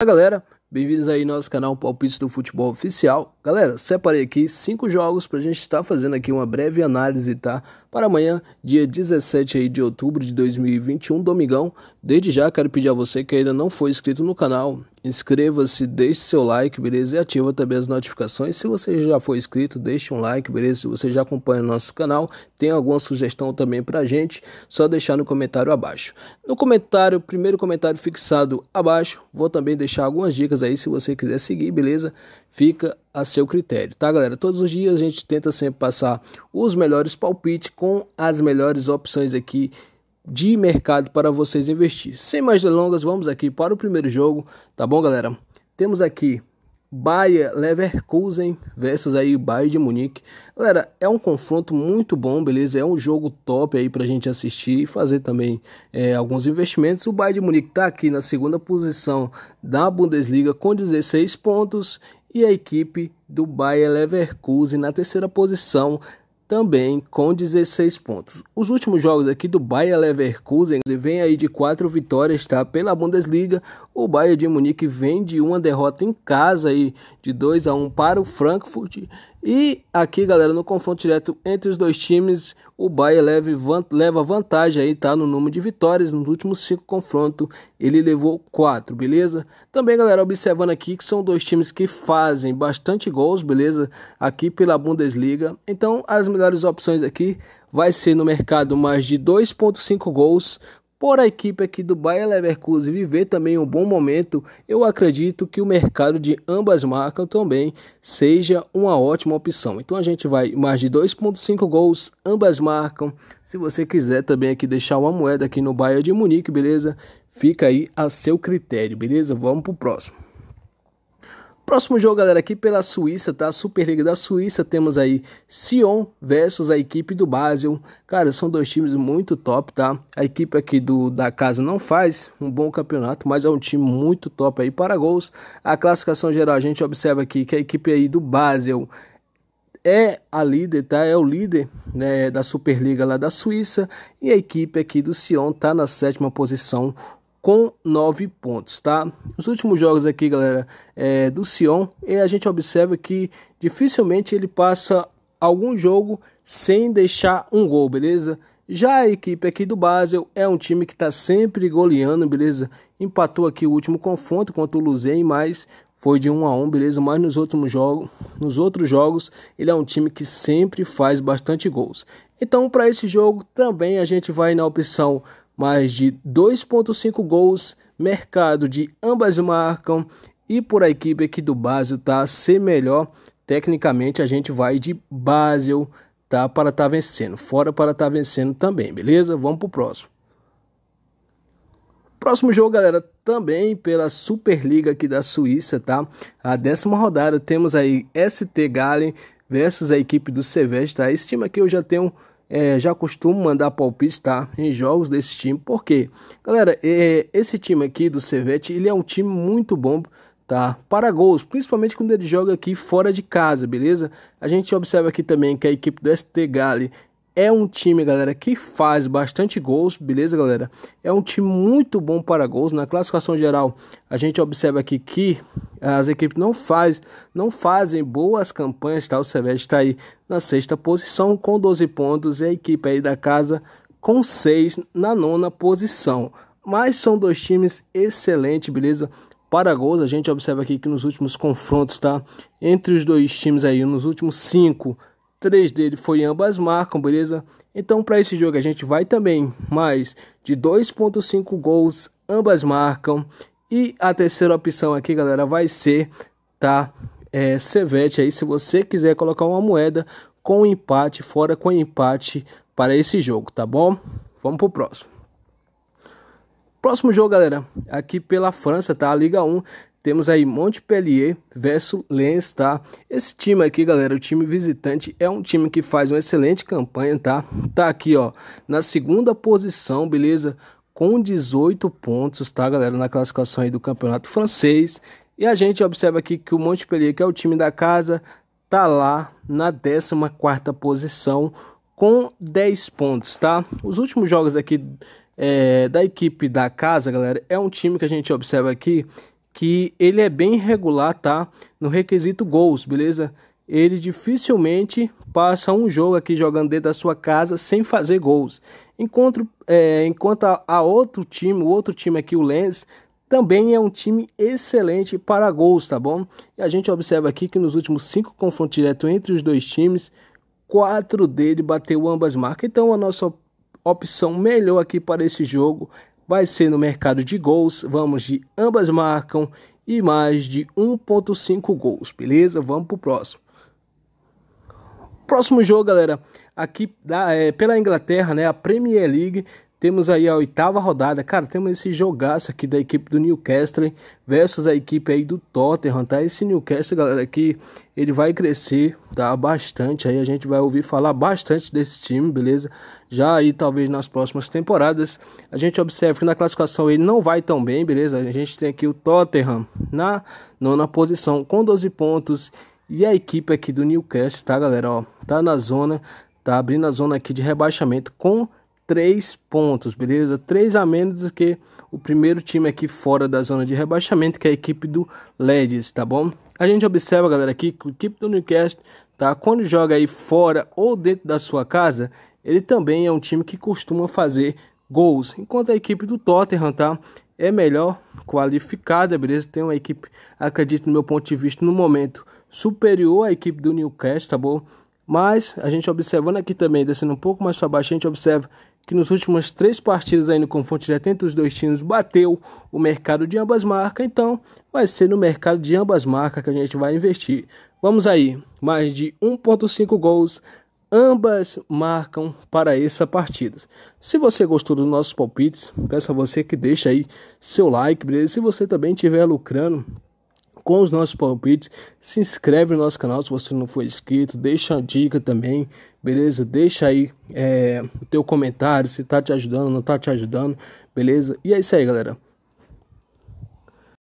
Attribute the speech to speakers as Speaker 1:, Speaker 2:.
Speaker 1: Olá galera, bem-vindos aí ao nosso canal Palpites do Futebol Oficial. Galera, separei aqui cinco jogos para a gente estar tá fazendo aqui uma breve análise, tá? para amanhã, dia 17 de outubro de 2021, domingão. Desde já quero pedir a você que ainda não foi inscrito no canal, inscreva-se, deixe seu like, beleza? E ativa também as notificações. Se você já foi inscrito, deixe um like, beleza? Se você já acompanha o nosso canal, tem alguma sugestão também pra gente, só deixar no comentário abaixo. No comentário, primeiro comentário fixado abaixo, vou também deixar algumas dicas aí se você quiser seguir, beleza? Fica a seu critério, tá, galera? Todos os dias a gente tenta sempre passar os melhores palpites com as melhores opções aqui de mercado para vocês investir. Sem mais delongas, vamos aqui para o primeiro jogo, tá bom, galera? Temos aqui Baia Leverkusen versus aí Bayern de Munique. Galera, é um confronto muito bom, beleza? É um jogo top aí para a gente assistir e fazer também é, alguns investimentos. O Bayern de Munique tá aqui na segunda posição da Bundesliga com 16 pontos e a equipe do Bayer Leverkusen na terceira posição, também com 16 pontos. Os últimos jogos aqui do Bayer Leverkusen vem aí de quatro vitórias, tá? Pela Bundesliga, o Bayern de Munique vem de uma derrota em casa aí de 2 a 1 para o Frankfurt e aqui, galera, no confronto direto entre os dois times, o Bahia leva vantagem aí, tá? No número de vitórias nos últimos cinco confrontos, ele levou quatro, beleza? Também, galera, observando aqui que são dois times que fazem bastante gols, beleza? Aqui pela Bundesliga. Então, as melhores opções aqui vai ser no mercado mais de 2.5 gols por a equipe aqui do Bayern Leverkusen viver também um bom momento, eu acredito que o mercado de ambas marcas também seja uma ótima opção. Então a gente vai mais de 2.5 gols, ambas marcam. Se você quiser também aqui deixar uma moeda aqui no Bayern de Munique, beleza? Fica aí a seu critério, beleza? Vamos pro próximo. Próximo jogo, galera, aqui pela Suíça, tá? Superliga da Suíça, temos aí Sion versus a equipe do Basel. Cara, são dois times muito top, tá? A equipe aqui do da casa não faz um bom campeonato, mas é um time muito top aí para gols. A classificação geral, a gente observa aqui que a equipe aí do Basel é a líder, tá? É o líder né, da Superliga lá da Suíça e a equipe aqui do Sion tá na sétima posição com 9 pontos, tá? Os últimos jogos aqui, galera, é do Sion, e a gente observa que dificilmente ele passa algum jogo sem deixar um gol, beleza? Já a equipe aqui do Basel é um time que está sempre goleando, beleza? Empatou aqui o último confronto contra o Luzen, mas foi de 1 a 1, beleza? Mas nos outros jogos, nos outros jogos, ele é um time que sempre faz bastante gols. Então, para esse jogo também a gente vai na opção mais de 2,5 gols mercado de ambas marcam e por a equipe aqui do Basel tá ser melhor tecnicamente a gente vai de Basel tá para tá vencendo fora para tá vencendo também beleza vamos pro próximo Próximo jogo, galera, também pela Superliga aqui da Suíça, tá? A décima rodada temos aí ST Gallen versus a equipe do Sevest, tá? Esse time aqui eu já tenho é, já costumo mandar palpite tá, em jogos desse time, porque, galera, é, esse time aqui do Cevete, ele é um time muito bom tá, para gols, principalmente quando ele joga aqui fora de casa, beleza? A gente observa aqui também que a equipe do ST Gale é um time, galera, que faz bastante gols, beleza, galera? É um time muito bom para gols. Na classificação geral, a gente observa aqui que as equipes não, faz, não fazem boas campanhas, tá? O Sevete está aí na sexta posição com 12 pontos e a equipe aí da casa com 6 na nona posição. Mas são dois times excelentes, beleza? para gols. A gente observa aqui que nos últimos confrontos, tá? Entre os dois times aí, nos últimos cinco, Três dele foi ambas marcam, beleza? Então para esse jogo a gente vai também mais de 2.5 gols, ambas marcam. E a terceira opção aqui, galera, vai ser, tá? É, Cevete aí, se você quiser colocar uma moeda com empate, fora com empate para esse jogo, tá bom? Vamos pro próximo. Próximo jogo, galera, aqui pela França, tá? A Liga 1 temos aí Montpellier versus Lens, tá? Esse time aqui, galera, o time visitante é um time que faz uma excelente campanha, tá? Tá aqui, ó, na segunda posição, beleza? Com 18 pontos, tá, galera, na classificação aí do campeonato francês. E a gente observa aqui que o Montpellier, que é o time da casa, tá lá na 14ª posição com 10 pontos, tá? Os últimos jogos aqui é, da equipe da casa, galera, é um time que a gente observa aqui que ele é bem regular, tá? No requisito gols, beleza? Ele dificilmente passa um jogo aqui jogando dentro da sua casa sem fazer gols. Enquanto, é, enquanto a, a, outro time, o outro time aqui, o Lens, também é um time excelente para gols, tá bom? E a gente observa aqui que nos últimos cinco confrontos diretos entre os dois times, quatro dele bateu ambas marcas. Então a nossa opção melhor aqui para esse jogo vai ser no mercado de gols. Vamos de ambas marcam e mais de 1.5 gols, beleza? Vamos pro próximo. Próximo jogo, galera, aqui da, é, pela Inglaterra, né? A Premier League temos aí a oitava rodada. Cara, temos esse jogaço aqui da equipe do Newcastle versus a equipe aí do Tottenham, tá? Esse Newcastle, galera, aqui, ele vai crescer, tá? Bastante aí. A gente vai ouvir falar bastante desse time, beleza? Já aí, talvez nas próximas temporadas. A gente observa que na classificação ele não vai tão bem, beleza? A gente tem aqui o Tottenham na nona posição com 12 pontos. E a equipe aqui do Newcastle, tá, galera? Ó, tá na zona, tá abrindo a zona aqui de rebaixamento com três pontos, beleza? Três a menos do que o primeiro time aqui fora da zona de rebaixamento, que é a equipe do Leeds, tá bom? A gente observa, galera, aqui que a equipe do Newcastle, tá? Quando joga aí fora ou dentro da sua casa, ele também é um time que costuma fazer gols, enquanto a equipe do Tottenham, tá? É melhor qualificada, beleza? Tem uma equipe, acredito no meu ponto de vista, no momento superior à equipe do Newcastle, tá bom? Mas a gente observando aqui também, descendo um pouco mais para baixo, a gente observa que nos últimos três partidas aí no confronto direto entre os dois times bateu o mercado de ambas marcas, então vai ser no mercado de ambas marcas que a gente vai investir. Vamos aí, mais de 1.5 gols ambas marcam para essa partida. Se você gostou dos nossos palpites, peço a você que deixe aí seu like, beleza? Se você também estiver lucrando com os nossos palpites. Se inscreve no nosso canal se você não for inscrito, deixa a dica também, beleza? Deixa aí é, o teu comentário se tá te ajudando, ou não tá te ajudando, beleza? E é isso aí, galera.